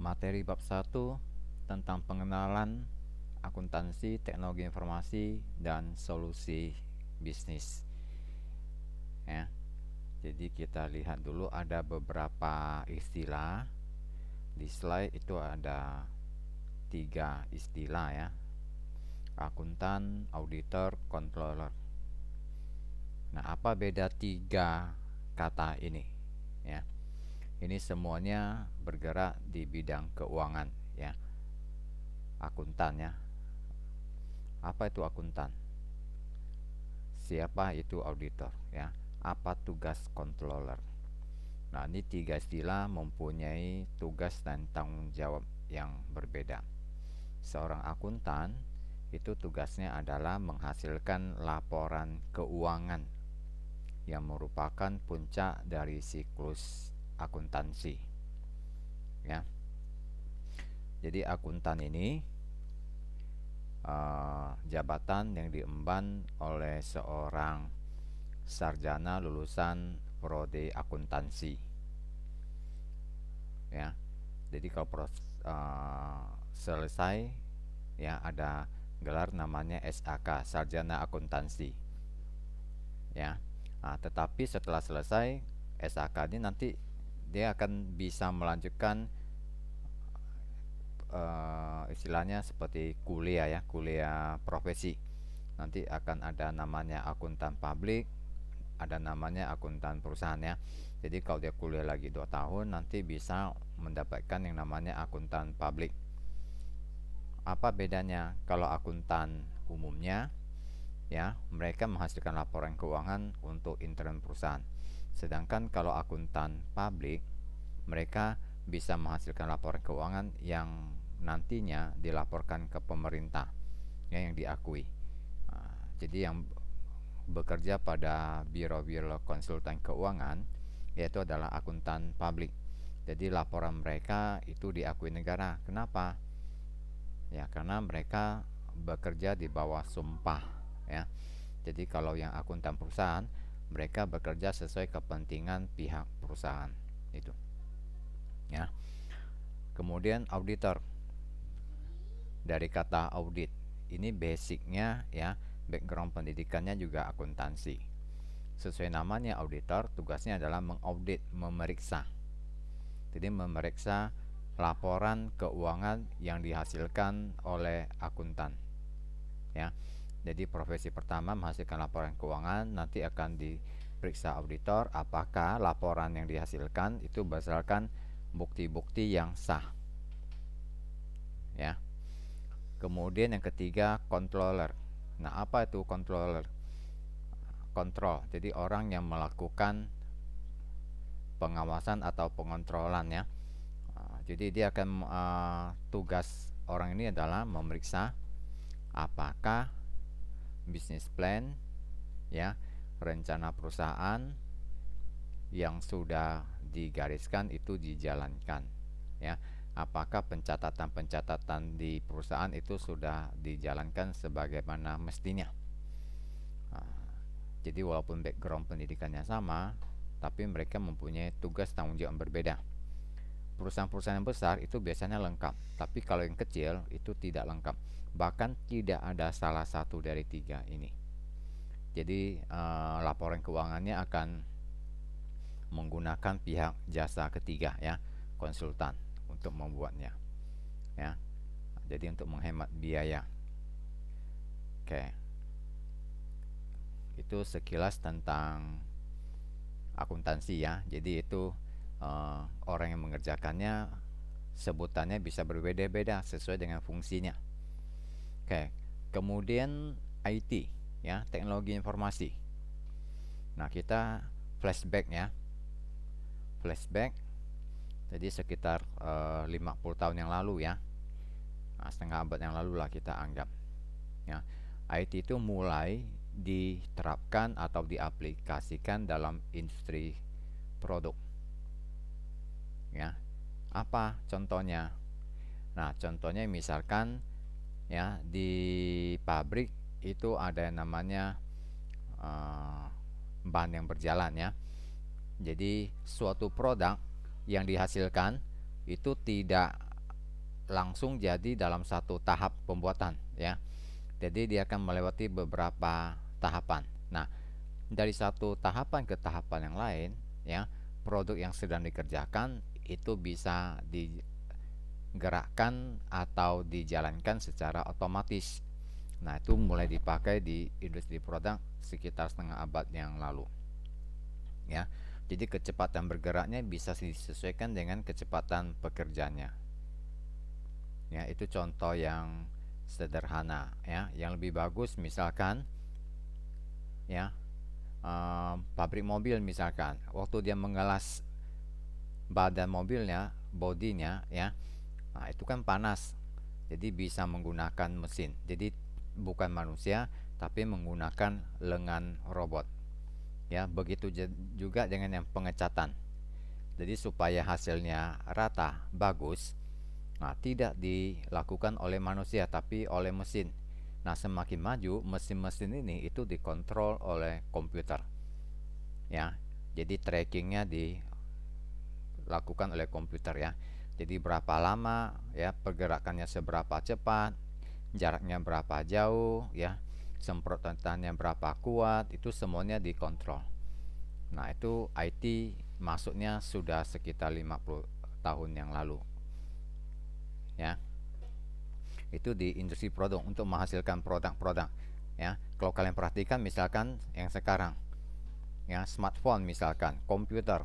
materi bab 1 tentang pengenalan akuntansi, teknologi informasi dan solusi bisnis. Ya. Jadi kita lihat dulu ada beberapa istilah. Di slide itu ada tiga istilah ya. Akuntan, auditor, controller. Nah, apa beda tiga kata ini? Ya ini semuanya bergerak di bidang keuangan ya akuntan ya apa itu akuntan siapa itu auditor ya apa tugas controller nah ini tiga istilah mempunyai tugas dan tanggung jawab yang berbeda seorang akuntan itu tugasnya adalah menghasilkan laporan keuangan yang merupakan puncak dari siklus akuntansi. Ya. Jadi akuntan ini uh, jabatan yang diemban oleh seorang sarjana lulusan prodi akuntansi. Ya. Jadi kalau proses, uh, selesai ya ada gelar namanya SAK sarjana akuntansi. Ya. Nah, tetapi setelah selesai SAK ini nanti dia akan bisa melanjutkan uh, istilahnya seperti kuliah ya kuliah profesi nanti akan ada namanya akuntan publik ada namanya akuntan perusahaan ya jadi kalau dia kuliah lagi dua tahun nanti bisa mendapatkan yang namanya akuntan publik apa bedanya kalau akuntan umumnya ya mereka menghasilkan laporan keuangan untuk intern perusahaan Sedangkan kalau akuntan publik, mereka bisa menghasilkan laporan keuangan yang nantinya dilaporkan ke pemerintah ya, yang diakui. Ah, jadi yang bekerja pada biro-biro konsultan keuangan yaitu adalah akuntan publik. Jadi laporan mereka itu diakui negara. Kenapa? Ya, karena mereka bekerja di bawah sumpah, ya. Jadi kalau yang akuntan perusahaan mereka bekerja sesuai kepentingan pihak perusahaan itu ya kemudian auditor dari kata audit ini basicnya ya background pendidikannya juga akuntansi sesuai namanya auditor tugasnya adalah mengaudit memeriksa jadi memeriksa laporan keuangan yang dihasilkan oleh akuntan ya jadi profesi pertama menghasilkan laporan keuangan nanti akan diperiksa auditor apakah laporan yang dihasilkan itu berdasarkan bukti-bukti yang sah. Ya. Kemudian yang ketiga controller. Nah, apa itu controller? Kontrol. Jadi orang yang melakukan pengawasan atau pengontrolan ya. Ah, jadi dia akan uh, tugas orang ini adalah memeriksa apakah Business plan ya, rencana perusahaan yang sudah digariskan itu dijalankan ya. Apakah pencatatan-pencatatan di perusahaan itu sudah dijalankan sebagaimana mestinya? Nah, jadi walaupun background pendidikannya sama, tapi mereka mempunyai tugas tanggung jawab yang berbeda. Perusahaan-perusahaan yang besar itu biasanya lengkap, tapi kalau yang kecil itu tidak lengkap bahkan tidak ada salah satu dari tiga ini. Jadi uh, laporan keuangannya akan menggunakan pihak jasa ketiga ya konsultan untuk membuatnya ya. Jadi untuk menghemat biaya. Oke. Itu sekilas tentang akuntansi ya. Jadi itu uh, orang yang mengerjakannya sebutannya bisa berbeda-beda sesuai dengan fungsinya. Oke, kemudian IT ya, teknologi informasi. Nah, kita flashback ya. Flashback jadi sekitar e, eh, 50 tahun yang lalu ya. Nah, setengah abad yang lalu lah kita anggap. Ya. IT itu mulai diterapkan atau diaplikasikan dalam industri produk. Ya. Apa contohnya? Nah, contohnya misalkan ya di pabrik itu ada yang namanya uh, bahan yang berjalan ya jadi suatu produk yang dihasilkan itu tidak langsung jadi dalam satu tahap pembuatan ya jadi dia akan melewati beberapa tahapan nah dari satu tahapan ke tahapan yang lain ya produk yang sedang dikerjakan itu bisa di digerakkan atau dijalankan secara otomatis. Nah, itu mulai dipakai di industri produk sekitar setengah abad yang lalu. Ya. Jadi kecepatan bergeraknya bisa disesuaikan dengan kecepatan pekerjanya. Ya, itu contoh yang sederhana ya. Yang lebih bagus misalkan ya uh, pabrik mobil misalkan waktu dia menggalas badan mobilnya bodinya ya Nah, itu kan panas. Jadi bisa menggunakan mesin. Jadi bukan manusia tapi menggunakan lengan robot. Ya, begitu juga dengan yang pengecatan. Jadi supaya hasilnya rata, bagus, nah tidak dilakukan oleh manusia tapi oleh mesin. Nah, semakin maju mesin-mesin ini itu dikontrol oleh komputer. Ya. Jadi trackingnya dilakukan oleh komputer ya. Jadi berapa lama ya pergerakannya seberapa cepat, jaraknya berapa jauh ya, semprotannya berapa kuat itu semuanya dikontrol. Nah, itu IT masuknya sudah sekitar 50 tahun yang lalu. Ya. Itu di industri produk untuk menghasilkan produk-produk ya. Kalau kalian perhatikan misalkan yang sekarang ya smartphone misalkan, komputer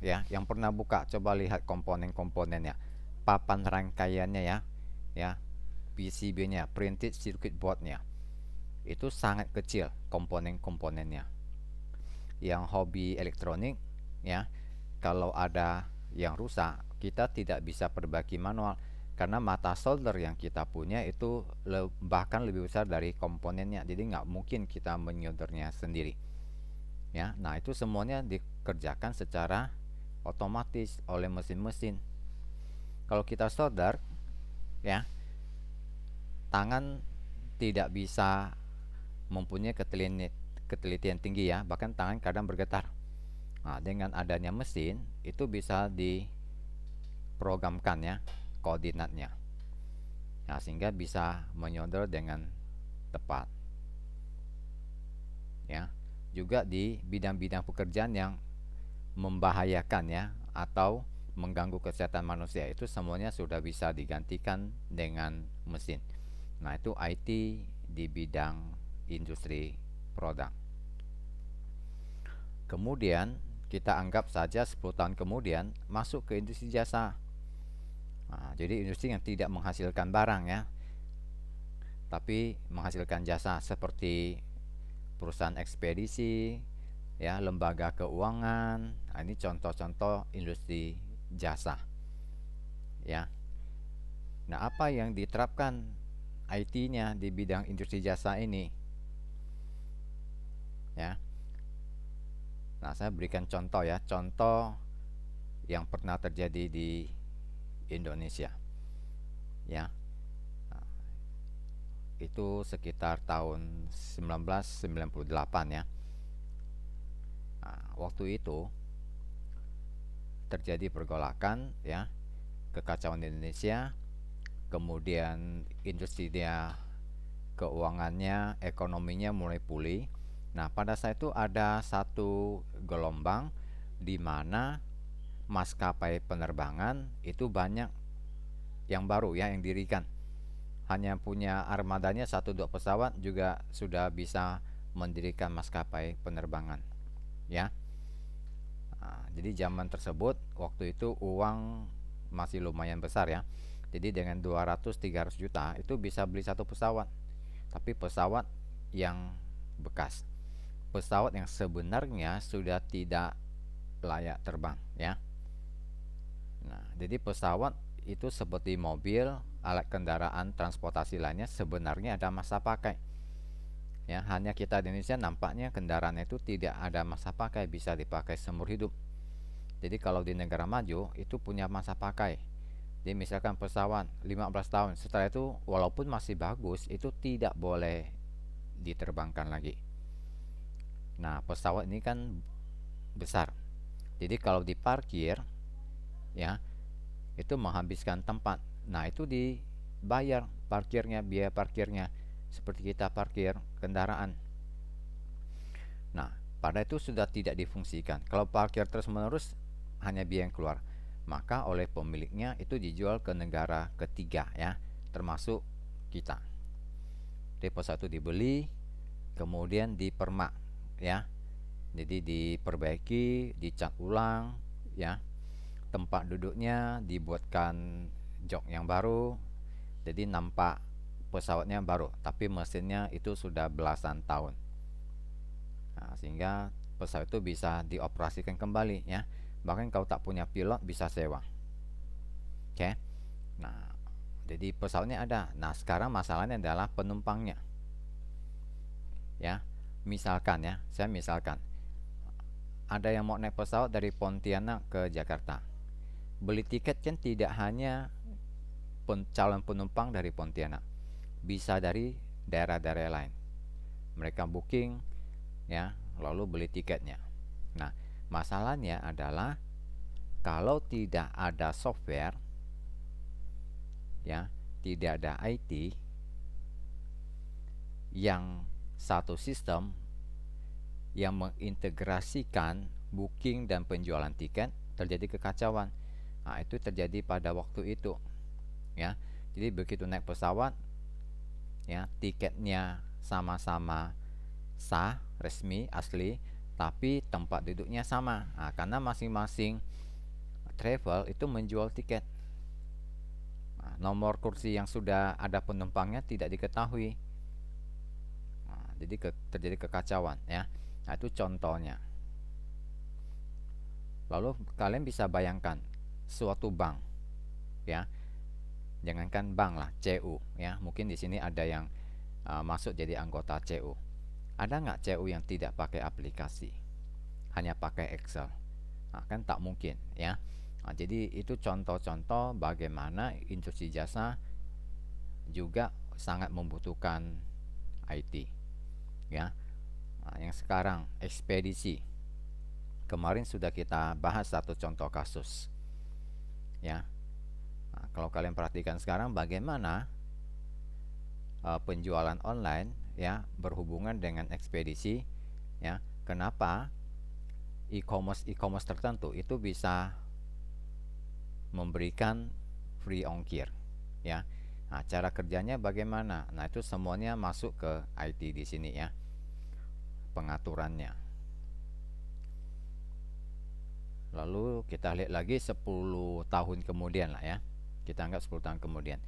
ya yang pernah buka coba lihat komponen-komponennya papan rangkaiannya ya ya PCB-nya printed circuit board-nya itu sangat kecil komponen-komponennya yang hobi elektronik ya kalau ada yang rusak kita tidak bisa perbaiki manual karena mata solder yang kita punya itu le bahkan lebih besar dari komponennya jadi nggak mungkin kita menyoldernya sendiri ya nah itu semuanya dikerjakan secara otomatis oleh mesin-mesin. Kalau kita solder ya tangan tidak bisa mempunyai ketelitian ketelitian tinggi ya, bahkan tangan kadang bergetar. Nah, dengan adanya mesin itu bisa diprogramkan ya koordinatnya. Nah, sehingga bisa menyolder dengan tepat. Ya. Juga di bidang-bidang pekerjaan yang membahayakan ya atau mengganggu kesehatan manusia itu semuanya sudah bisa digantikan dengan mesin. Nah, itu IT di bidang industri produk. Kemudian kita anggap saja 10 tahun kemudian masuk ke industri jasa. Nah, jadi industri yang tidak menghasilkan barang ya, tapi menghasilkan jasa seperti perusahaan ekspedisi, ya lembaga keuangan nah, ini contoh-contoh industri jasa ya nah apa yang diterapkan IT-nya di bidang industri jasa ini ya nah saya berikan contoh ya contoh yang pernah terjadi di Indonesia ya nah, itu sekitar tahun 1998 ya Nah, waktu itu terjadi pergolakan ya kekacauan di Indonesia kemudian industri dia keuangannya ekonominya mulai pulih nah pada saat itu ada satu gelombang di mana maskapai penerbangan itu banyak yang baru ya yang dirikan hanya punya armadanya satu dua pesawat juga sudah bisa mendirikan maskapai penerbangan ya nah, jadi zaman tersebut waktu itu uang masih lumayan besar ya jadi dengan 200-300 juta itu bisa beli satu pesawat tapi pesawat yang bekas pesawat yang sebenarnya sudah tidak layak terbang ya nah jadi pesawat itu seperti mobil alat kendaraan transportasi lainnya sebenarnya ada masa pakai ya hanya kita di Indonesia nampaknya kendaraan itu tidak ada masa pakai bisa dipakai seumur hidup jadi kalau di negara maju itu punya masa pakai jadi misalkan pesawat 15 tahun setelah itu walaupun masih bagus itu tidak boleh diterbangkan lagi nah pesawat ini kan besar jadi kalau diparkir ya itu menghabiskan tempat nah itu dibayar parkirnya biaya parkirnya seperti kita parkir kendaraan. Nah, pada itu sudah tidak difungsikan. Kalau parkir terus-menerus hanya biaya yang keluar, maka oleh pemiliknya itu dijual ke negara ketiga ya, termasuk kita. Depo satu dibeli, kemudian dipermak ya. Jadi diperbaiki, dicat ulang ya. Tempat duduknya dibuatkan jok yang baru. Jadi nampak pesawatnya baru tapi mesinnya itu sudah belasan tahun nah, sehingga pesawat itu bisa dioperasikan kembali ya bahkan kau tak punya pilot bisa sewa oke okay? nah jadi pesawatnya ada nah sekarang masalahnya adalah penumpangnya ya misalkan ya saya misalkan ada yang mau naik pesawat dari Pontianak ke Jakarta beli tiket kan tidak hanya calon penumpang dari Pontianak bisa dari daerah-daerah lain. Mereka booking ya, lalu beli tiketnya. Nah, masalahnya adalah kalau tidak ada software ya, tidak ada IT yang satu sistem yang mengintegrasikan booking dan penjualan tiket terjadi kekacauan. Nah, itu terjadi pada waktu itu. Ya. Jadi begitu naik pesawat ya tiketnya sama-sama sah resmi asli tapi tempat duduknya sama nah, karena masing-masing travel itu menjual tiket nah, nomor kursi yang sudah ada penumpangnya tidak diketahui nah, jadi ke, terjadi kekacauan ya nah, itu contohnya lalu kalian bisa bayangkan suatu bank ya jangankan bank lah CU ya mungkin di sini ada yang uh, masuk jadi anggota CU ada nggak CU yang tidak pakai aplikasi hanya pakai Excel nah, kan tak mungkin ya nah, jadi itu contoh-contoh bagaimana industri jasa juga sangat membutuhkan IT ya nah, yang sekarang ekspedisi kemarin sudah kita bahas satu contoh kasus ya kalau kalian perhatikan sekarang bagaimana uh, penjualan online ya berhubungan dengan ekspedisi ya kenapa e-commerce e-commerce tertentu itu bisa memberikan free ongkir ya nah, cara kerjanya bagaimana nah itu semuanya masuk ke IT di sini ya pengaturannya lalu kita lihat lagi 10 tahun kemudian lah ya kita anggap 10 tahun kemudian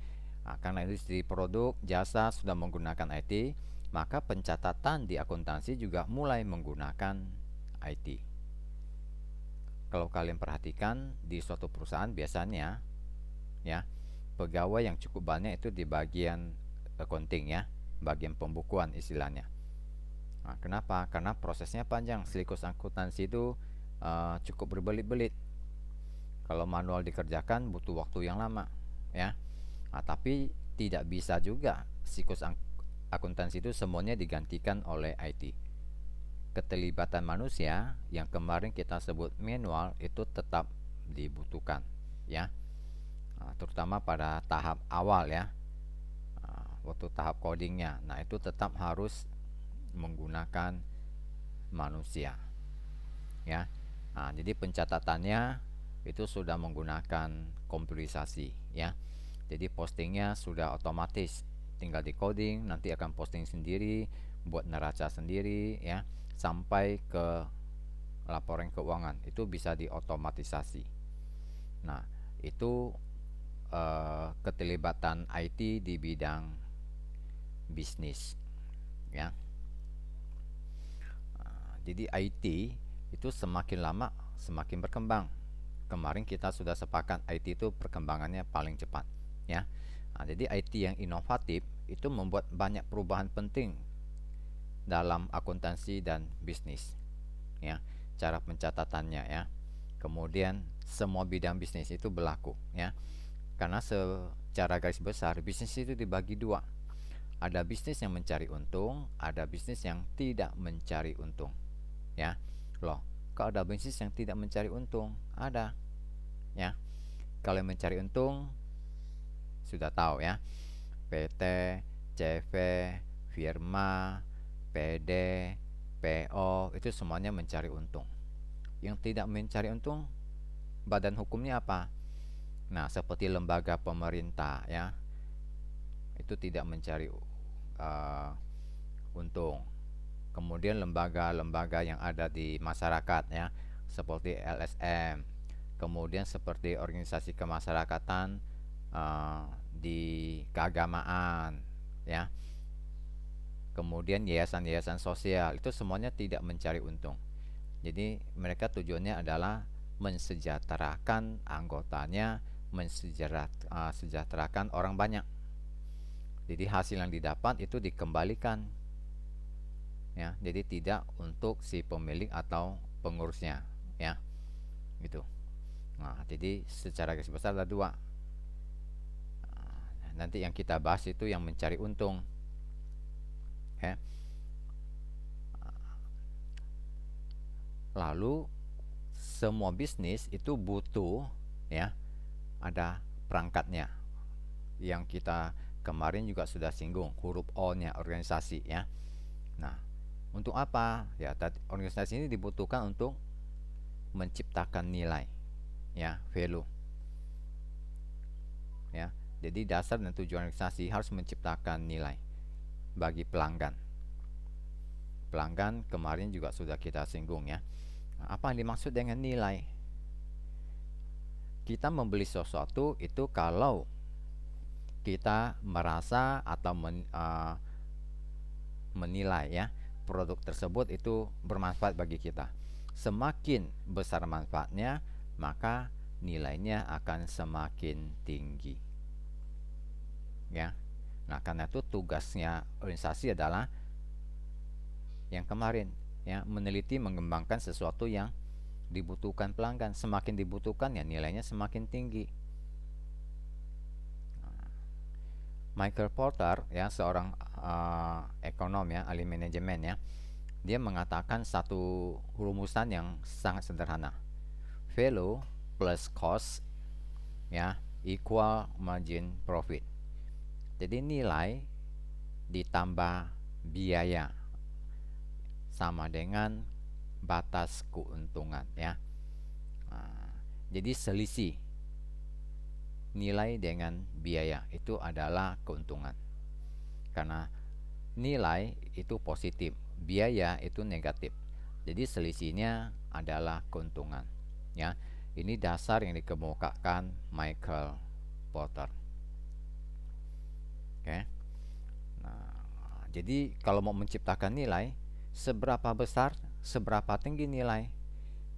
nah, karena industri produk jasa sudah menggunakan IT maka pencatatan di akuntansi juga mulai menggunakan IT kalau kalian perhatikan di suatu perusahaan biasanya ya pegawai yang cukup banyak itu di bagian accounting ya bagian pembukuan istilahnya nah, kenapa karena prosesnya panjang silikus akuntansi itu uh, cukup berbelit-belit kalau manual dikerjakan butuh waktu yang lama, ya. Nah, tapi tidak bisa juga siklus akuntansi itu semuanya digantikan oleh IT. Keterlibatan manusia yang kemarin kita sebut manual itu tetap dibutuhkan, ya. Nah, terutama pada tahap awal ya. Ah, waktu tahap codingnya. Nah, itu tetap harus menggunakan manusia. Ya. Nah, jadi pencatatannya itu sudah menggunakan komputerisasi ya jadi postingnya sudah otomatis tinggal di coding nanti akan posting sendiri buat neraca sendiri ya sampai ke laporan keuangan itu bisa diotomatisasi nah itu eh, keterlibatan IT di bidang bisnis ya jadi IT itu semakin lama semakin berkembang kemarin kita sudah sepakat IT itu perkembangannya paling cepat ya nah, jadi IT yang inovatif itu membuat banyak perubahan penting dalam akuntansi dan bisnis ya cara pencatatannya ya kemudian semua bidang bisnis itu berlaku ya karena secara garis besar bisnis itu dibagi dua ada bisnis yang mencari untung ada bisnis yang tidak mencari untung ya loh kalau ada bisnis yang tidak mencari untung ada ya kalau yang mencari untung sudah tahu ya PT CV firma PD PO itu semuanya mencari untung yang tidak mencari untung badan hukumnya apa nah seperti lembaga pemerintah ya itu tidak mencari uh, untung kemudian lembaga-lembaga yang ada di masyarakat ya seperti LSM kemudian seperti organisasi kemasyarakatan uh, di keagamaan ya kemudian yayasan-yayasan sosial itu semuanya tidak mencari untung jadi mereka tujuannya adalah mensejahterakan anggotanya mensejahterakan eh, uh, orang banyak jadi hasil yang didapat itu dikembalikan ya jadi tidak untuk si pemilik atau pengurusnya ya gitu Nah, jadi secara garis besar ada dua. Ah, nanti yang kita bahas itu yang mencari untung. Ya. Ah, lalu semua bisnis itu butuh ya ada perangkatnya yang kita kemarin juga sudah singgung huruf O-nya organisasi ya. Nah, untuk apa? Ya, organisasi ini dibutuhkan untuk menciptakan nilai ya value ya jadi dasar dan tujuan organisasi harus menciptakan nilai bagi pelanggan pelanggan kemarin juga sudah kita singgung ya apa yang dimaksud dengan nilai kita membeli sesuatu itu kalau kita merasa atau men, uh, menilai ya produk tersebut itu bermanfaat bagi kita semakin besar manfaatnya maka nilainya akan semakin tinggi. Ya. Nah, karena itu tugasnya organisasi adalah yang kemarin ya, meneliti mengembangkan sesuatu yang dibutuhkan pelanggan. Semakin dibutuhkan ya nilainya semakin tinggi. Nah, Michael Porter ya seorang uh, ekonom ya ahli manajemen ya dia mengatakan satu rumusan yang sangat sederhana value plus cost ya equal margin profit. Jadi nilai ditambah biaya sama dengan batas keuntungan ya. Nah, jadi selisih nilai dengan biaya itu adalah keuntungan. Karena nilai itu positif, biaya itu negatif. Jadi selisihnya adalah keuntungan ya ini dasar yang dikemukakan Michael Porter oke nah jadi kalau mau menciptakan nilai seberapa besar seberapa tinggi nilai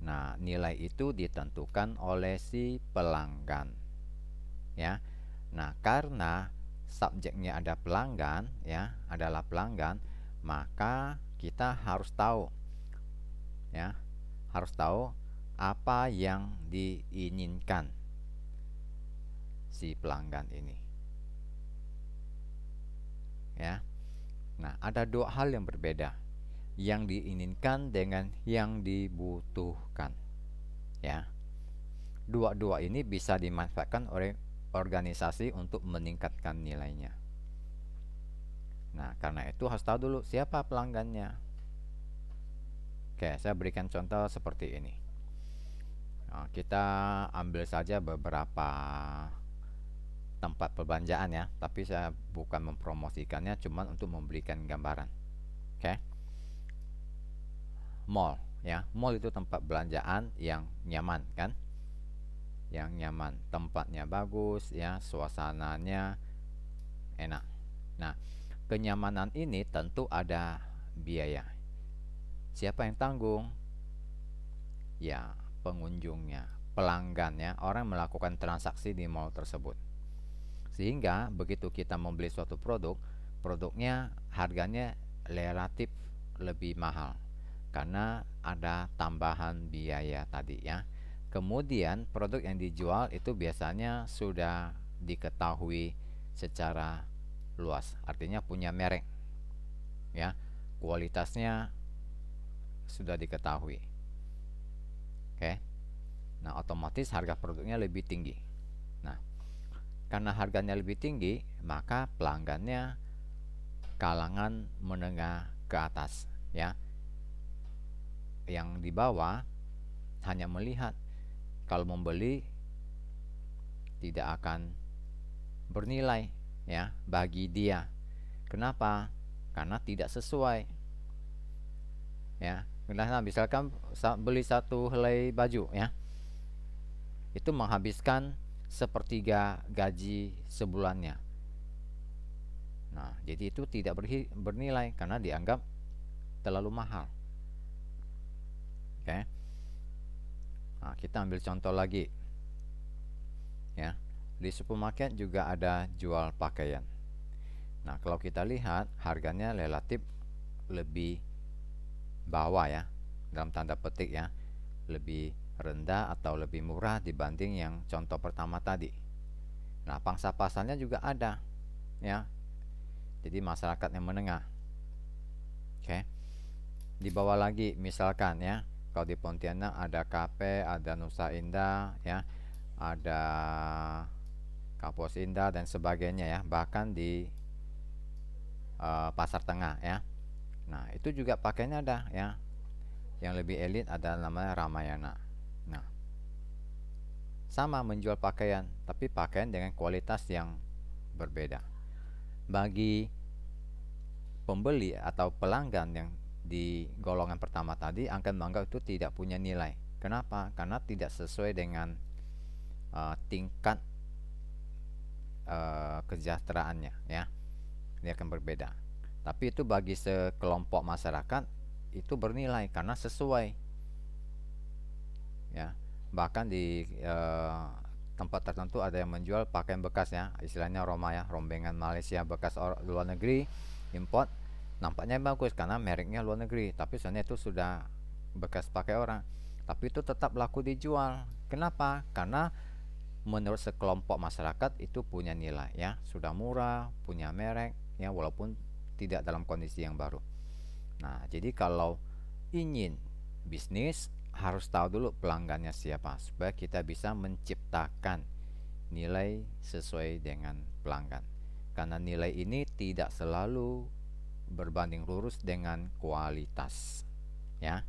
nah nilai itu ditentukan oleh si pelanggan ya nah karena subjeknya ada pelanggan ya adalah pelanggan maka kita harus tahu ya harus tahu apa yang diinginkan si pelanggan ini. Ya. Nah, ada dua hal yang berbeda. Yang diinginkan dengan yang dibutuhkan. Ya. Dua-dua ini bisa dimanfaatkan oleh organisasi untuk meningkatkan nilainya. Nah, karena itu harus tahu dulu siapa pelanggannya. Oke, saya berikan contoh seperti ini. Nah, kita ambil saja beberapa tempat perbelanjaan ya, tapi saya bukan mempromosikannya, cuman untuk memberikan gambaran. Oke. Okay? Mall ya, mall itu tempat belanjaan yang nyaman kan? Yang nyaman, tempatnya bagus ya, suasananya enak. Nah, kenyamanan ini tentu ada biaya. Siapa yang tanggung? Ya, pengunjungnya, pelanggannya, orang melakukan transaksi di mall tersebut. Sehingga begitu kita membeli suatu produk, produknya harganya relatif lebih mahal karena ada tambahan biaya tadi ya. Kemudian produk yang dijual itu biasanya sudah diketahui secara luas, artinya punya merek. Ya, kualitasnya sudah diketahui. Oke. Nah, otomatis harga produknya lebih tinggi. Nah, karena harganya lebih tinggi, maka pelanggannya kalangan menengah ke atas, ya. Yang di bawah hanya melihat kalau membeli tidak akan bernilai ya bagi dia. Kenapa? Karena tidak sesuai. Ya, Nah, misalkan beli satu helai baju ya. Itu menghabiskan sepertiga gaji sebulannya. Nah, jadi itu tidak bernilai karena dianggap terlalu mahal. Oke. Okay. Nah, kita ambil contoh lagi. Ya. Di supermarket juga ada jual pakaian. Nah, kalau kita lihat harganya relatif lebih bawah ya dalam tanda petik ya lebih rendah atau lebih murah dibanding yang contoh pertama tadi. Nah, pangsa pasarnya juga ada ya. Jadi masyarakat yang menengah. Oke. Di bawah lagi misalkan ya, kalau di Pontianak ada KP, ada Nusa Indah ya, ada Kapos Indah dan sebagainya ya, bahkan di uh, pasar tengah ya. Nah, itu juga pakainya ada ya. Yang lebih elit ada namanya Ramayana. Nah, sama menjual pakaian, tapi pakaian dengan kualitas yang berbeda. Bagi pembeli atau pelanggan yang di golongan pertama tadi akan menganggap itu tidak punya nilai. Kenapa? Karena tidak sesuai dengan uh, tingkat uh, kesejahteraannya, ya. ini akan berbeda tapi itu bagi sekelompok masyarakat itu bernilai karena sesuai ya bahkan di e, tempat tertentu ada yang menjual pakaian bekas ya istilahnya Roma ya rombengan Malaysia bekas or, luar negeri import nampaknya bagus karena mereknya luar negeri tapi sebenarnya itu sudah bekas pakai orang tapi itu tetap laku dijual kenapa karena menurut sekelompok masyarakat itu punya nilai ya sudah murah punya merek ya walaupun tidak dalam kondisi yang baru. Nah, jadi kalau ingin bisnis harus tahu dulu pelanggannya siapa supaya kita bisa menciptakan nilai sesuai dengan pelanggan. Karena nilai ini tidak selalu berbanding lurus dengan kualitas. Ya.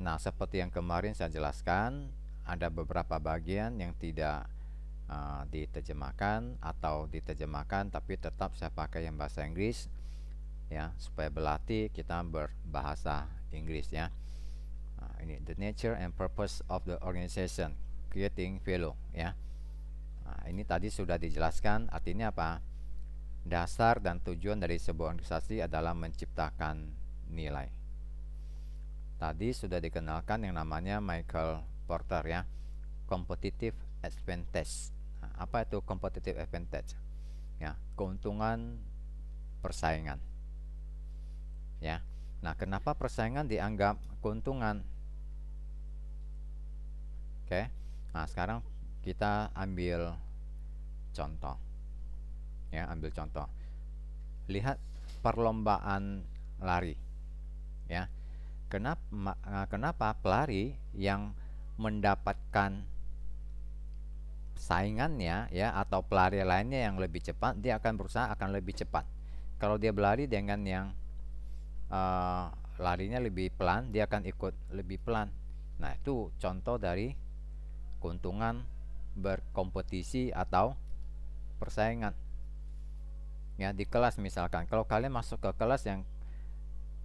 Nah, seperti yang kemarin saya jelaskan, ada beberapa bagian yang tidak Eh, diterjemahkan atau diterjemahkan tapi tetap saya pakai yang bahasa Inggris ya supaya berlatih kita berbahasa Inggris ya uh, ini the nature and purpose of the organization creating value ya nah, ini tadi sudah dijelaskan artinya apa dasar dan tujuan dari sebuah organisasi adalah menciptakan nilai tadi sudah dikenalkan yang namanya Michael Porter ya competitive advantage apa itu competitive advantage? Ya, keuntungan persaingan. Ya. Nah, kenapa persaingan dianggap keuntungan? Oke. Nah, sekarang kita ambil contoh. Ya, ambil contoh. Lihat perlombaan lari. Ya. Kenapa eh, kenapa pelari yang mendapatkan saingannya ya atau pelari lainnya yang lebih cepat dia akan berusaha akan lebih cepat kalau dia berlari dengan yang uh, larinya lebih pelan dia akan ikut lebih pelan nah itu contoh dari keuntungan berkompetisi atau persaingan ya di kelas misalkan kalau kalian masuk ke kelas yang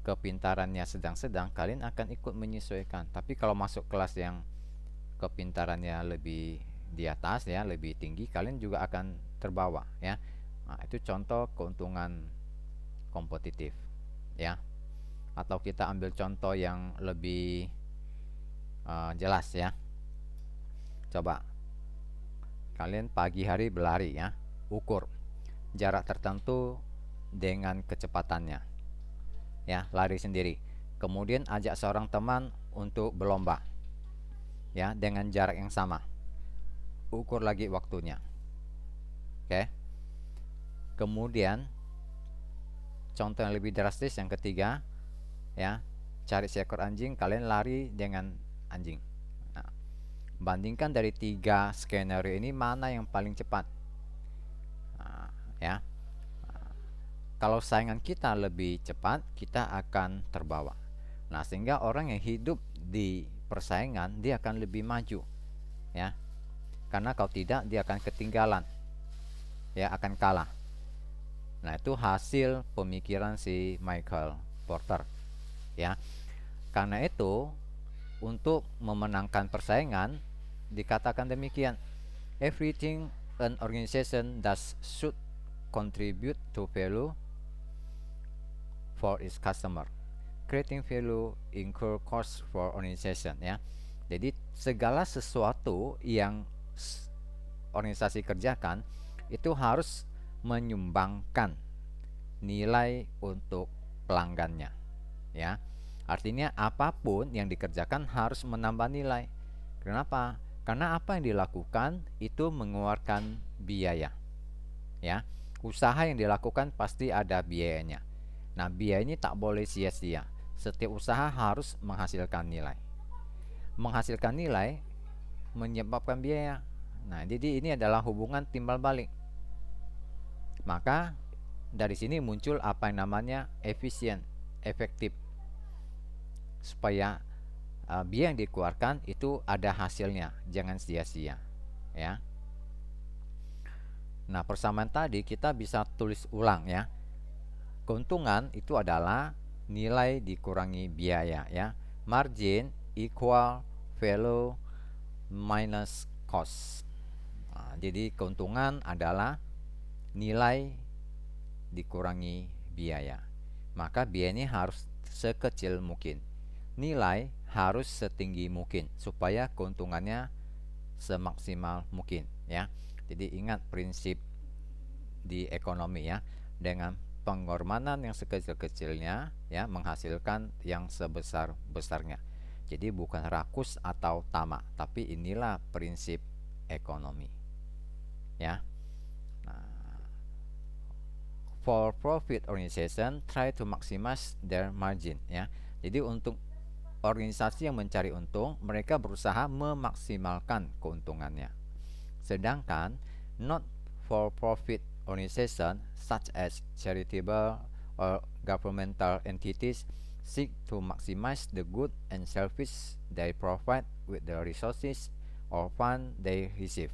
kepintarannya sedang-sedang kalian akan ikut menyesuaikan tapi kalau masuk kelas yang kepintarannya lebih di atas ya lebih tinggi kalian juga akan terbawa ya nah, itu contoh keuntungan kompetitif ya atau kita ambil contoh yang lebih uh, jelas ya coba kalian pagi hari berlari ya ukur jarak tertentu dengan kecepatannya ya lari sendiri kemudian ajak seorang teman untuk berlomba ya dengan jarak yang sama ukur lagi waktunya oke kemudian contoh yang lebih drastis yang ketiga ya cari seekor anjing kalian lari dengan anjing nah, bandingkan dari tiga skenario ini mana yang paling cepat nah, ya kalau saingan kita lebih cepat kita akan terbawa nah sehingga orang yang hidup di persaingan dia akan lebih maju ya karena kalau tidak dia akan ketinggalan ya akan kalah nah itu hasil pemikiran si Michael Porter ya karena itu untuk memenangkan persaingan dikatakan demikian everything an organization does should contribute to value for its customer creating value incur cost for organization ya jadi segala sesuatu yang organisasi kerjakan itu harus menyumbangkan nilai untuk pelanggannya ya artinya apapun yang dikerjakan harus menambah nilai kenapa karena apa yang dilakukan itu mengeluarkan biaya ya usaha yang dilakukan pasti ada biayanya nah biaya ini tak boleh sia-sia setiap usaha harus menghasilkan nilai menghasilkan nilai menyebabkan biaya. Nah, jadi ini adalah hubungan timbal balik. Maka dari sini muncul apa yang namanya efisien, efektif. Supaya uh, biaya yang dikeluarkan itu ada hasilnya, jangan sia-sia, ya. Nah, persamaan tadi kita bisa tulis ulang ya. Keuntungan itu adalah nilai dikurangi biaya ya. Margin equal value minus cost. Nah, jadi keuntungan adalah nilai dikurangi biaya. Maka biaya ini harus sekecil mungkin. Nilai harus setinggi mungkin supaya keuntungannya semaksimal mungkin ya. Jadi ingat prinsip di ekonomi ya dengan pengorbanan yang sekecil-kecilnya ya menghasilkan yang sebesar-besarnya. Jadi bukan rakus atau tamak, tapi inilah prinsip ekonomi. Ya. Nah, for profit organization try to maximize their margin ya. Jadi untuk organisasi yang mencari untung, mereka berusaha memaksimalkan keuntungannya. Sedangkan not for profit organization such as charitable or governmental entities seek to maximize the good and service they provide with the resources or fund they receive.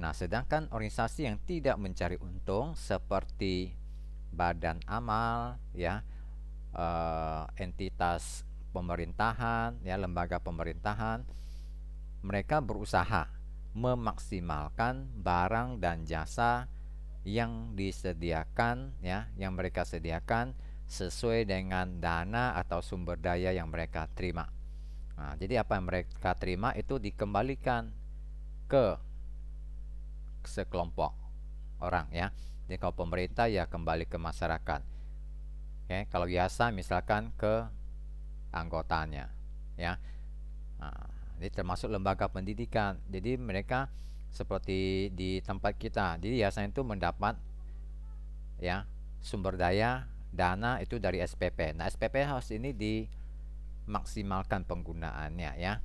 Nah, sedangkan organisasi yang tidak mencari untung seperti badan amal, ya, uh, entitas pemerintahan, ya, lembaga pemerintahan, mereka berusaha memaksimalkan barang dan jasa yang disediakan, ya, yang mereka sediakan sesuai dengan dana atau sumber daya yang mereka terima. Nah, jadi apa yang mereka terima itu dikembalikan ke sekelompok orang ya. Jadi kalau pemerintah ya kembali ke masyarakat. Oke, kalau biasa misalkan ke anggotanya ya. Nah, ini termasuk lembaga pendidikan. Jadi mereka seperti di tempat kita. Jadi biasanya itu mendapat ya sumber daya dana itu dari SPP. Nah, SPP harus ini dimaksimalkan penggunaannya ya.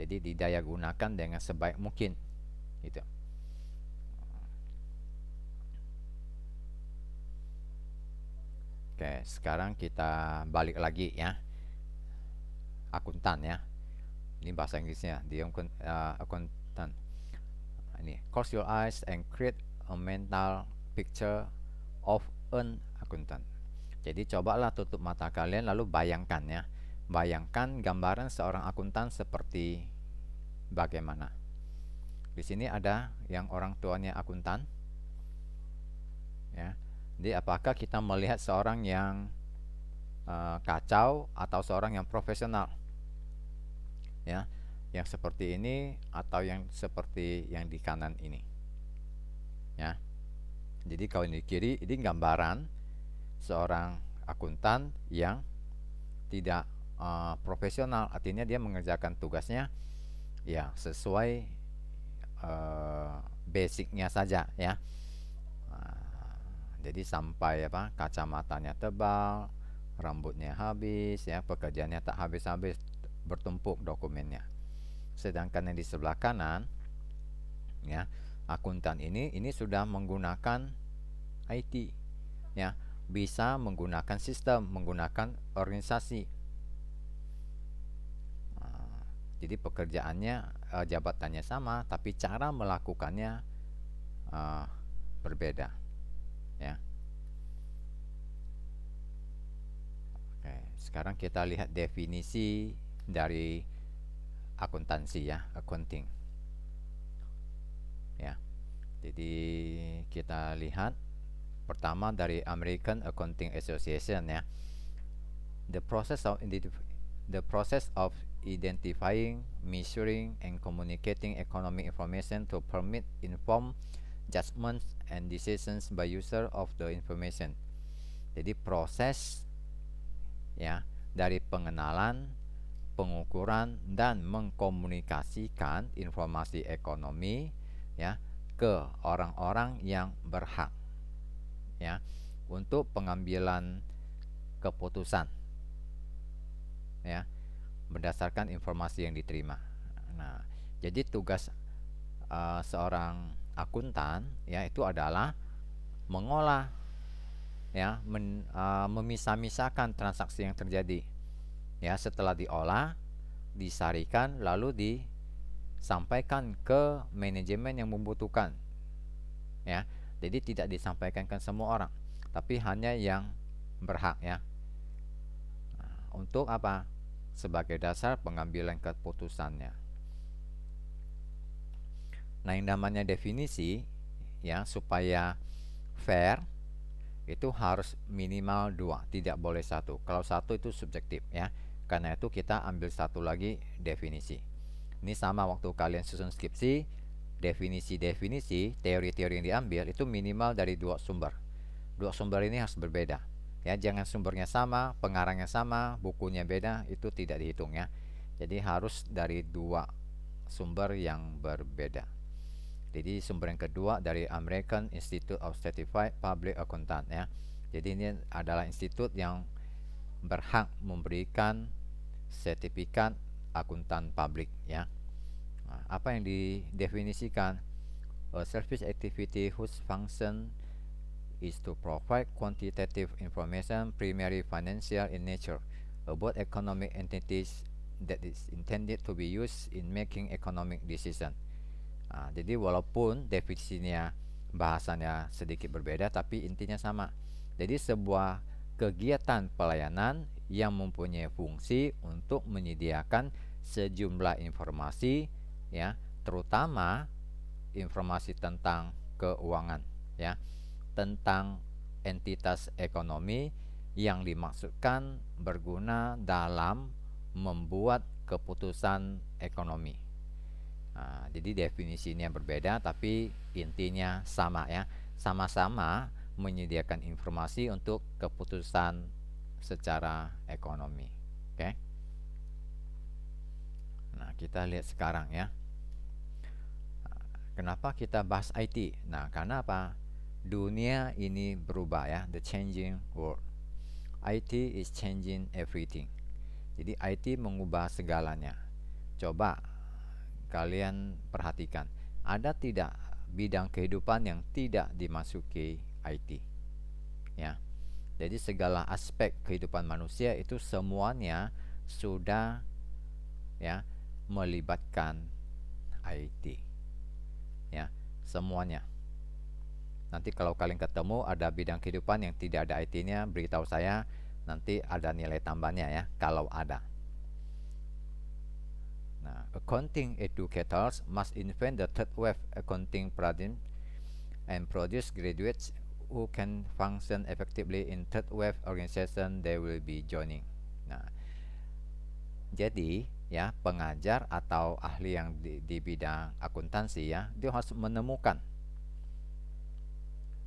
Jadi didaya gunakan dengan sebaik mungkin gitu. Oke, sekarang kita balik lagi ya. Akuntan ya. Ini bahasa Inggrisnya, di akuntan. Uh, ini, close your eyes and create a mental picture of an akuntan. Jadi cobalah tutup mata kalian lalu bayangkan ya. Bayangkan gambaran seorang akuntan seperti bagaimana. Di sini ada yang orang tuanya akuntan. Ya. Jadi apakah kita melihat seorang yang uh, kacau atau seorang yang profesional? Ya, yang seperti ini atau yang seperti yang di kanan ini. Ya. Jadi kalau di kiri ini gambaran seorang akuntan yang tidak uh, profesional artinya dia mengerjakan tugasnya ya sesuai uh, basicnya saja ya uh, jadi sampai apa kacamatanya tebal rambutnya habis ya pekerjaannya tak habis-habis bertumpuk dokumennya sedangkan yang di sebelah kanan ya akuntan ini ini sudah menggunakan IT ya bisa menggunakan sistem, menggunakan organisasi. Nah, jadi pekerjaannya eh, jabatannya sama, tapi cara melakukannya eh, berbeda. Ya. Oke, sekarang kita lihat definisi dari akuntansi ya, accounting. Ya. Jadi kita lihat pertama dari American Accounting Association ya. The process of the process of identifying, measuring, and communicating economic information to permit informed judgments and decisions by user of the information. Jadi proses ya dari pengenalan, pengukuran dan mengkomunikasikan informasi ekonomi ya ke orang-orang yang berhak ya untuk pengambilan keputusan ya berdasarkan informasi yang diterima. Nah, jadi tugas uh, seorang akuntan ya itu adalah mengolah ya men, uh, memisah-misahkan transaksi yang terjadi. Ya, setelah diolah, disarikan lalu disampaikan ke manajemen yang membutuhkan. Ya. Jadi tidak disampaikan ke semua orang, tapi hanya yang berhak ya. Nah, untuk apa? Sebagai dasar pengambilan keputusannya. Nah, yang namanya definisi ya supaya fair itu harus minimal dua, tidak boleh satu. Kalau satu itu subjektif ya. Karena itu kita ambil satu lagi definisi. Ini sama waktu kalian susun skripsi, definisi-definisi, teori-teori yang diambil itu minimal dari dua sumber. Dua sumber ini harus berbeda. Ya, jangan sumbernya sama, pengarangnya sama, bukunya beda, itu tidak dihitung ya. Jadi harus dari dua sumber yang berbeda. Jadi sumber yang kedua dari American Institute of Certified Public Accountant ya. Jadi ini adalah institut yang berhak memberikan sertifikat akuntan publik ya. Nah, apa yang didefinisikan? A service activity whose function is to provide quantitative information, primary financial in nature, about economic entities that is intended to be used in making economic decision. Nah, jadi walaupun definisinya bahasanya sedikit berbeda tapi intinya sama. Jadi sebuah kegiatan pelayanan yang mempunyai fungsi untuk menyediakan sejumlah informasi ya, terutama informasi tentang keuangan ya, tentang entitas ekonomi yang dimaksudkan berguna dalam membuat keputusan ekonomi. Nah, jadi definisinya berbeda tapi intinya sama ya. Sama-sama menyediakan informasi untuk keputusan secara ekonomi. Oke. Okay? Nah, kita lihat sekarang ya. Kenapa kita bahas IT? Nah, karena apa? Dunia ini berubah ya, the changing world. IT is changing everything. Jadi IT mengubah segalanya. Coba kalian perhatikan, ada tidak bidang kehidupan yang tidak dimasuki IT? Ya. Jadi segala aspek kehidupan manusia itu semuanya sudah ya melibatkan IT ya semuanya nanti kalau kalian ketemu ada bidang kehidupan yang tidak ada IT-nya beritahu saya nanti ada nilai tambahnya ya kalau ada Nah, accounting educators must invent the third wave accounting paradigm and produce graduates who can function effectively in third wave organization they will be joining. Nah, jadi ya pengajar atau ahli yang di, di bidang akuntansi ya dia harus menemukan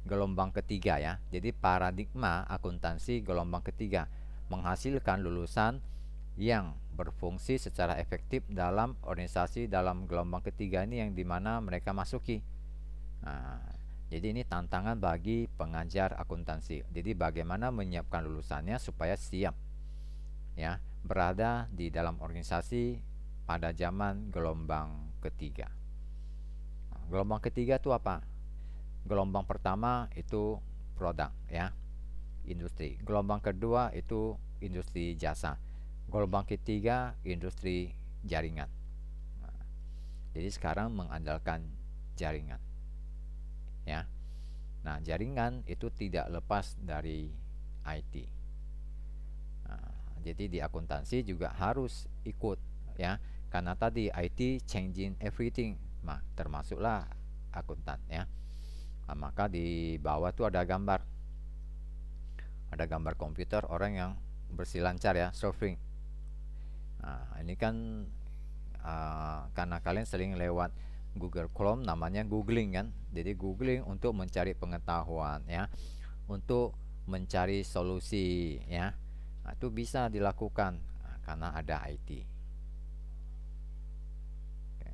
gelombang ketiga ya jadi paradigma akuntansi gelombang ketiga menghasilkan lulusan yang berfungsi secara efektif dalam organisasi dalam gelombang ketiga ini yang dimana mereka masuki nah, jadi ini tantangan bagi pengajar akuntansi jadi bagaimana menyiapkan lulusannya supaya siap ya berada di dalam organisasi pada zaman gelombang ketiga. gelombang ketiga itu apa? Gelombang pertama itu produk ya, industri. Gelombang kedua itu industri jasa. Gelombang ketiga industri jaringan. Nah, jadi sekarang mengandalkan jaringan. Ya. Nah, jaringan itu tidak lepas dari IT. Jadi di akuntansi juga harus ikut ya. Karena tadi IT changing everything, nah, termasuklah akuntan ya. Nah, maka di bawah tuh ada gambar. Ada gambar komputer orang yang bersilancar ya, surfing. Nah, ini kan uh, karena kalian sering lewat Google Chrome namanya googling kan. Jadi googling untuk mencari pengetahuan ya. Untuk mencari solusi ya nah, itu bisa dilakukan nah, karena ada IT Oke.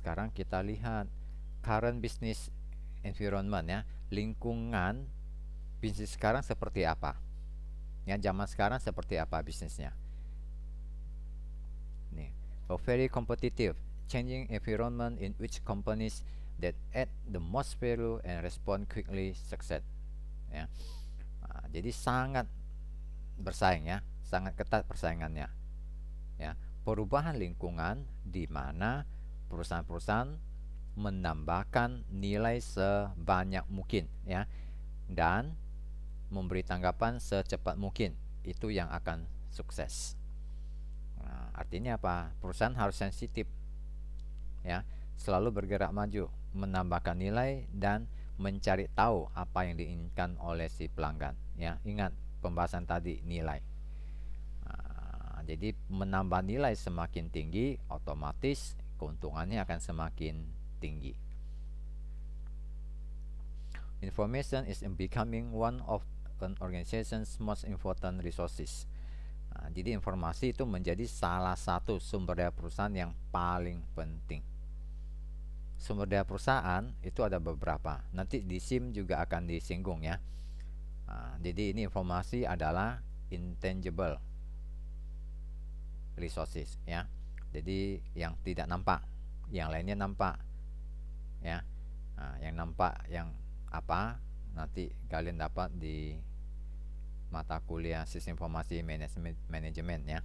sekarang kita lihat current business environment ya lingkungan bisnis sekarang seperti apa ya zaman sekarang seperti apa bisnisnya nih oh, very competitive changing environment in which companies that add the most value and respond quickly succeed ya Nah, jadi sangat bersaing ya, sangat ketat persaingannya. Ya, perubahan lingkungan di mana perusahaan-perusahaan menambahkan nilai sebanyak mungkin ya dan memberi tanggapan secepat mungkin itu yang akan sukses. Nah, artinya apa? Perusahaan harus sensitif ya, selalu bergerak maju, menambahkan nilai dan mencari tahu apa yang diinginkan oleh si pelanggan ya ingat pembahasan tadi nilai nah, jadi menambah nilai semakin tinggi otomatis keuntungannya akan semakin tinggi information is becoming one of an organization's most important resources nah, jadi informasi itu menjadi salah satu sumber daya perusahaan yang paling penting sumber daya perusahaan itu ada beberapa nanti di SIM juga akan disinggung ya Ah, jadi ini informasi adalah intangible resources ya. Jadi yang tidak nampak, yang lainnya nampak ya. Nah, yang nampak yang apa nanti kalian dapat di mata kuliah sistem informasi manajemen manajemen ya.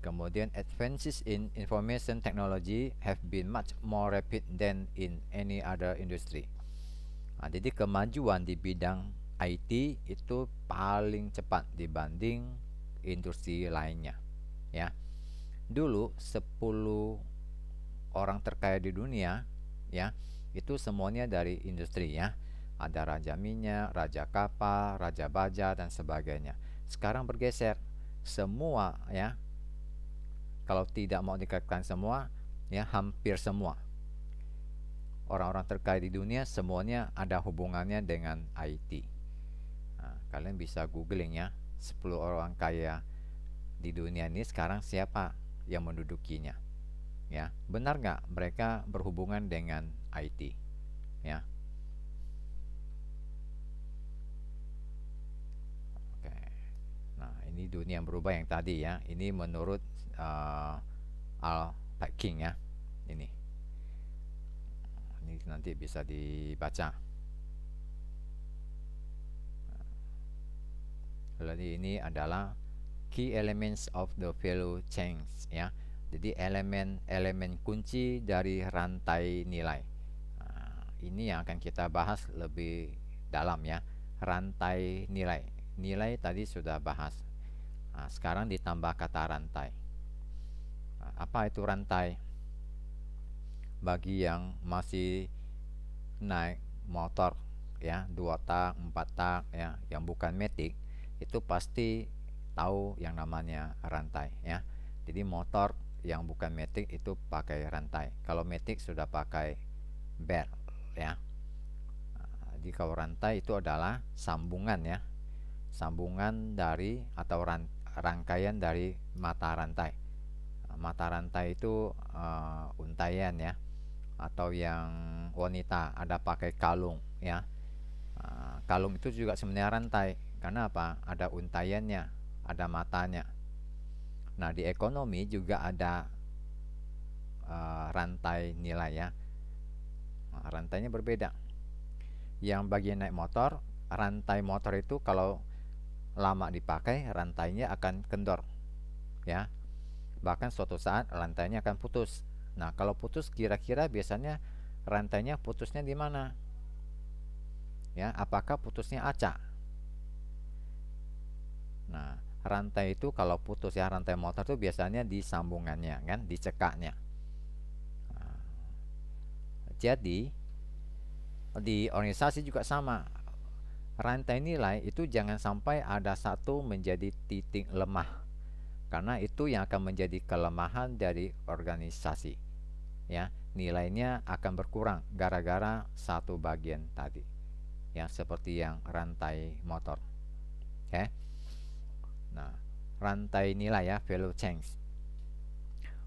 Kemudian advances in information technology have been much more rapid than in any other industry. Nah, jadi kemajuan di bidang IT itu paling cepat dibanding industri lainnya, ya. Dulu 10 orang terkaya di dunia, ya, itu semuanya dari industri ya. Ada raja minyak, raja kapal, raja baja dan sebagainya. Sekarang bergeser semua ya. Kalau tidak mau dikatakan semua, ya hampir semua orang-orang terkaya di dunia semuanya ada hubungannya dengan IT. Nah, kalian bisa googling ya, 10 orang kaya di dunia ini sekarang siapa yang mendudukinya? Ya, benar nggak mereka berhubungan dengan IT? Ya. Oke. Nah, ini dunia yang berubah yang tadi ya. Ini menurut uh, Al Packing ya. Ini ini nanti bisa dibaca jadi ini adalah key elements of the value chains ya jadi elemen-elemen kunci dari rantai nilai nah, ini yang akan kita bahas lebih dalam ya rantai nilai nilai tadi sudah bahas nah, sekarang ditambah kata rantai nah, apa itu rantai bagi yang masih naik motor ya dua tak empat tak ya yang bukan metik itu pasti tahu yang namanya rantai ya jadi motor yang bukan metik itu pakai rantai kalau metik sudah pakai bel ya jadi kalau rantai itu adalah sambungan ya sambungan dari atau rangkaian dari mata rantai mata rantai itu uh, eh, untaian ya atau yang wanita ada pakai kalung ya ah, kalung itu juga sebenarnya rantai karena apa ada untaiannya ada matanya nah di ekonomi juga ada ah, rantai nilai ya ah, rantainya berbeda yang bagian naik motor rantai motor itu kalau lama dipakai rantainya akan kendor ya bahkan suatu saat rantainya akan putus Nah, kalau putus kira-kira biasanya rantainya putusnya di mana? Ya, apakah putusnya acak? Nah, rantai itu kalau putus ya rantai motor itu biasanya di sambungannya kan, di cekaknya. Nah, jadi di organisasi juga sama. Rantai nilai itu jangan sampai ada satu menjadi titik lemah karena itu yang akan menjadi kelemahan dari organisasi ya nilainya akan berkurang gara-gara satu bagian tadi ya seperti yang rantai motor oke ya. nah rantai nilai ya value change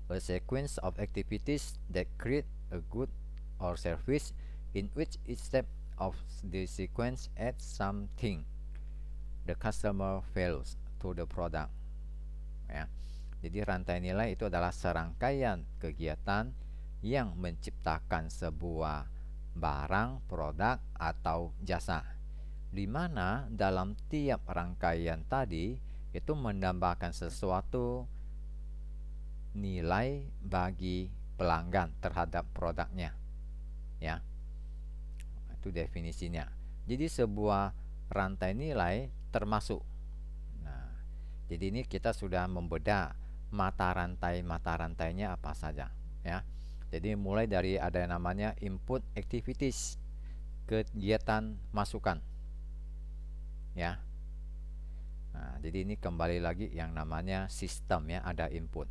a sequence of activities that create a good or service in which each step of the sequence adds something the customer values to the product ya. Jadi rantai nilai itu adalah serangkaian kegiatan yang menciptakan sebuah barang, produk atau jasa. Di mana dalam tiap rangkaian tadi itu menambahkan sesuatu nilai bagi pelanggan terhadap produknya. Ya. Itu definisinya. Jadi sebuah rantai nilai termasuk jadi ini kita sudah membeda mata rantai mata rantainya apa saja ya. Jadi mulai dari ada yang namanya input activities kegiatan masukan ya. Nah, jadi ini kembali lagi yang namanya sistem ya ada input.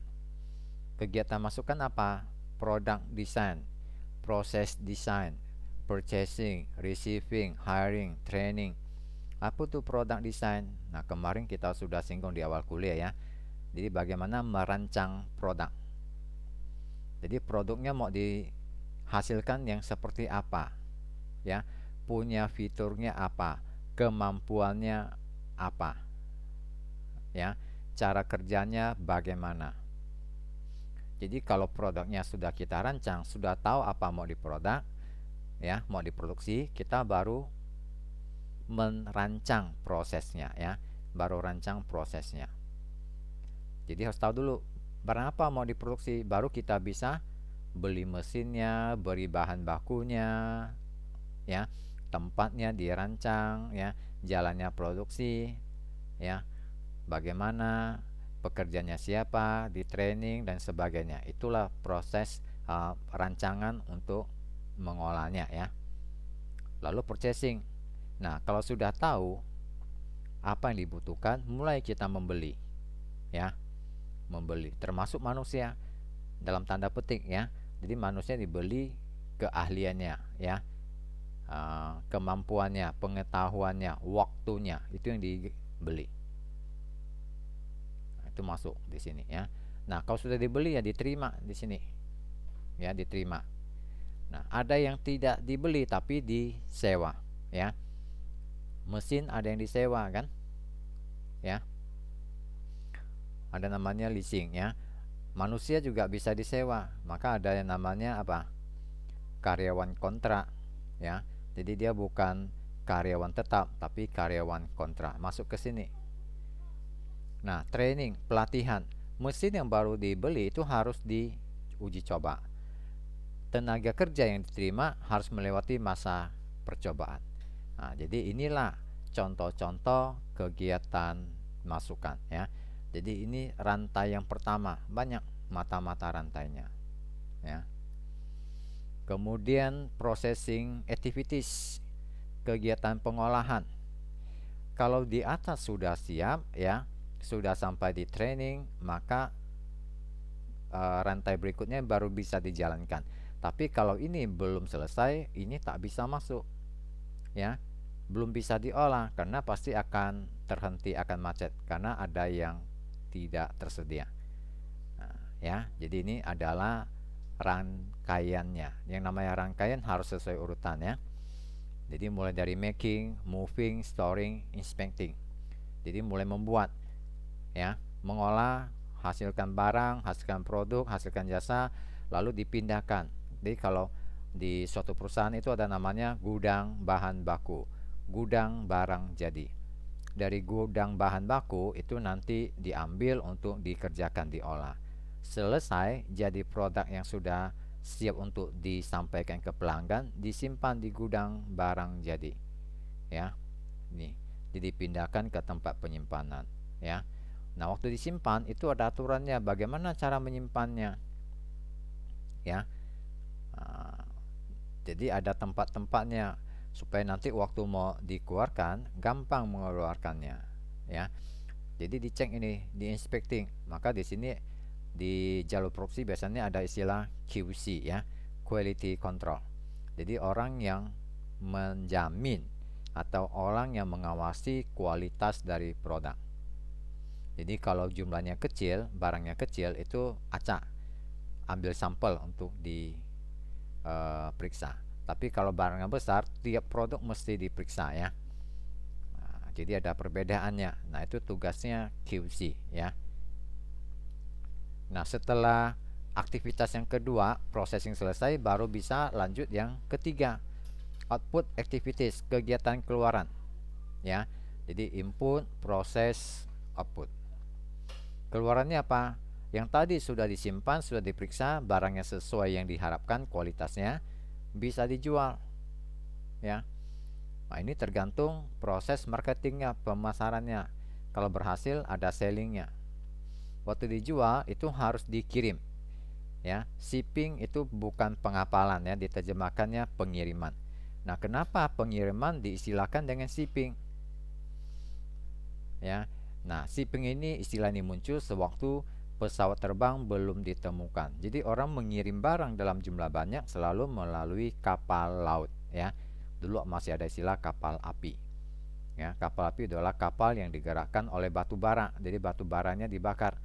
Kegiatan masukan apa? Product design, proses design, purchasing, receiving, hiring, training, apa tuh produk desain? Nah, kemarin kita sudah singgung di awal kuliah ya. Jadi bagaimana merancang produk. Jadi produknya mau dihasilkan yang seperti apa? Ya, punya fiturnya apa? Kemampuannya apa? Ya, cara kerjanya bagaimana? Jadi kalau produknya sudah kita rancang, sudah tahu apa mau diproduk, ya, mau diproduksi, kita baru merancang prosesnya ya baru rancang prosesnya jadi harus tahu dulu barang apa mau diproduksi baru kita bisa beli mesinnya beri bahan bakunya ya tempatnya dirancang ya jalannya produksi ya bagaimana pekerjanya siapa di training dan sebagainya itulah proses uh, rancangan untuk mengolahnya ya lalu purchasing Nah, kalau sudah tahu apa yang dibutuhkan, mulai kita membeli. Ya. Membeli termasuk manusia dalam tanda petik ya. Jadi manusia dibeli keahliannya ya. Ah, kemampuannya, pengetahuannya, waktunya itu yang dibeli. Nah, itu masuk di sini ya. Nah, kalau sudah dibeli ya diterima di sini. Ya, diterima. Nah, ada yang tidak dibeli tapi disewa ya mesin ada yang disewa kan ya ada namanya leasing ya manusia juga bisa disewa maka ada yang namanya apa karyawan kontrak ya jadi dia bukan karyawan tetap tapi karyawan kontrak masuk ke sini nah training pelatihan mesin yang baru dibeli itu harus diuji coba tenaga kerja yang diterima harus melewati masa percobaan Nah, jadi inilah contoh-contoh kegiatan masukan ya. Jadi ini rantai yang pertama, banyak mata-mata rantainya ya. Kemudian processing activities, kegiatan pengolahan. Kalau di atas sudah siap ya, sudah sampai di training, maka e, rantai berikutnya baru bisa dijalankan. Tapi kalau ini belum selesai, ini tak bisa masuk. Ya belum bisa diolah karena pasti akan terhenti akan macet karena ada yang tidak tersedia nah, ya jadi ini adalah rangkaiannya yang namanya rangkaian harus sesuai urutan ya jadi mulai dari making moving storing inspecting jadi mulai membuat ya mengolah hasilkan barang hasilkan produk hasilkan jasa lalu dipindahkan jadi kalau di suatu perusahaan itu ada namanya gudang bahan baku gudang barang jadi. Dari gudang bahan baku itu nanti diambil untuk dikerjakan diolah. Selesai jadi produk yang sudah siap untuk disampaikan ke pelanggan disimpan di gudang barang jadi. Ya. Nih, jadi dipindahkan ke tempat penyimpanan, ya. Nah, waktu disimpan itu ada aturannya bagaimana cara menyimpannya. Ya. Nah, jadi ada tempat-tempatnya supaya nanti waktu mau dikeluarkan gampang mengeluarkannya ya jadi dicek ini di inspecting maka di sini di jalur proxy biasanya ada istilah QC ya quality control jadi orang yang menjamin atau orang yang mengawasi kualitas dari produk jadi kalau jumlahnya kecil barangnya kecil itu acak ambil sampel untuk diperiksa uh, periksa tapi kalau barangnya besar tiap produk mesti diperiksa ya nah, jadi ada perbedaannya nah itu tugasnya QC ya nah setelah aktivitas yang kedua processing selesai baru bisa lanjut yang ketiga output activities kegiatan keluaran ya jadi input proses output keluarannya apa yang tadi sudah disimpan sudah diperiksa barangnya sesuai yang diharapkan kualitasnya bisa dijual ya nah ini tergantung proses marketingnya pemasarannya kalau berhasil ada sellingnya waktu dijual itu harus dikirim ya shipping itu bukan pengapalan ya diterjemahkannya pengiriman nah kenapa pengiriman diistilahkan dengan shipping ya nah shipping ini istilah ini muncul sewaktu pesawat terbang belum ditemukan. Jadi orang mengirim barang dalam jumlah banyak selalu melalui kapal laut ya. Dulu masih ada istilah kapal api. Ya, kapal api adalah kapal yang digerakkan oleh batu bara. Jadi batu baranya dibakar.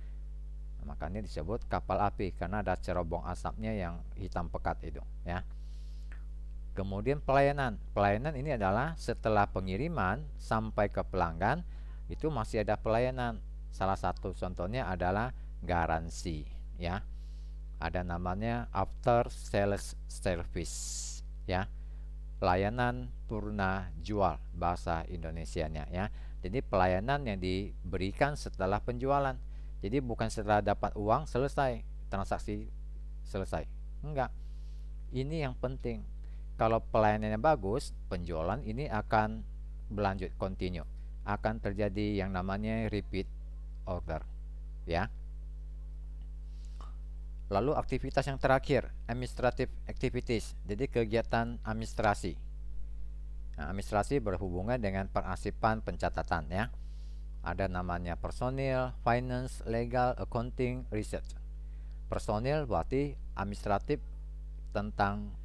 Nah, makanya disebut kapal api karena ada cerobong asapnya yang hitam pekat itu ya. Kemudian pelayanan. Pelayanan ini adalah setelah pengiriman sampai ke pelanggan itu masih ada pelayanan. Salah satu contohnya adalah garansi ya ada namanya after sales service ya pelayanan purna jual bahasa Indonesianya ya jadi pelayanan yang diberikan setelah penjualan jadi bukan setelah dapat uang selesai transaksi selesai enggak ini yang penting kalau pelayanannya bagus penjualan ini akan berlanjut continue akan terjadi yang namanya repeat order ya Lalu aktivitas yang terakhir, administrative activities, jadi kegiatan administrasi. Nah, administrasi berhubungan dengan pengasipan pencatatan ya. Ada namanya personil, finance, legal, accounting, research. Personil berarti administratif tentang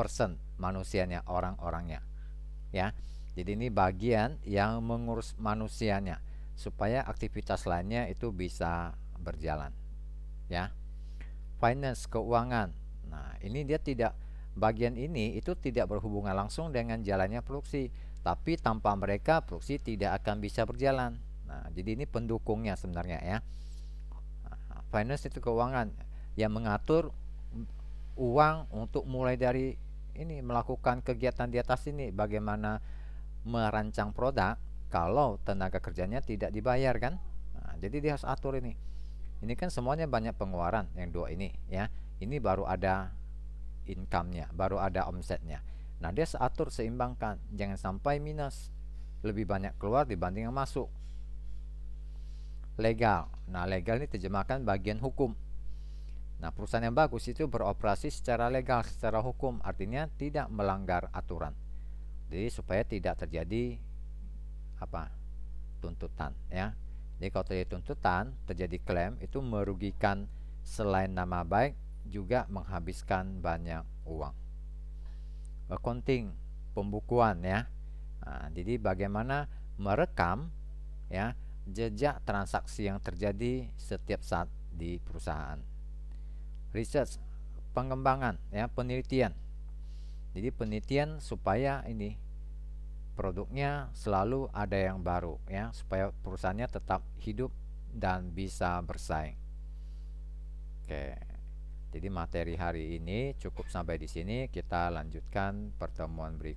person, manusianya, orang-orangnya. Ya. Jadi ini bagian yang mengurus manusianya supaya aktivitas lainnya itu bisa berjalan. Ya finance keuangan. Nah, ini dia tidak bagian ini itu tidak berhubungan langsung dengan jalannya produksi, tapi tanpa mereka produksi tidak akan bisa berjalan. Nah, jadi ini pendukungnya sebenarnya ya. Nah, finance itu keuangan yang mengatur uang untuk mulai dari ini melakukan kegiatan di atas ini bagaimana merancang produk kalau tenaga kerjanya tidak dibayar kan. Nah, jadi dia harus atur ini. Ini kan semuanya banyak pengeluaran yang dua ini ya. Ini baru ada income-nya, baru ada omsetnya. Nah, dia seatur seimbangkan, jangan sampai minus. Lebih banyak keluar dibanding yang masuk. Legal. Nah, legal ini terjemahkan bagian hukum. Nah, perusahaan yang bagus itu beroperasi secara legal, secara hukum, artinya tidak melanggar aturan. Jadi supaya tidak terjadi apa? tuntutan ya. Jadi kalau terjadi tuntutan, terjadi klaim itu merugikan selain nama baik juga menghabiskan banyak uang. Accounting, pembukuan ya. Nah, jadi bagaimana merekam ya jejak transaksi yang terjadi setiap saat di perusahaan. Research, pengembangan ya, penelitian. Jadi penelitian supaya ini produknya selalu ada yang baru ya supaya perusahaannya tetap hidup dan bisa bersaing. Oke. Jadi materi hari ini cukup sampai di sini kita lanjutkan pertemuan berikutnya.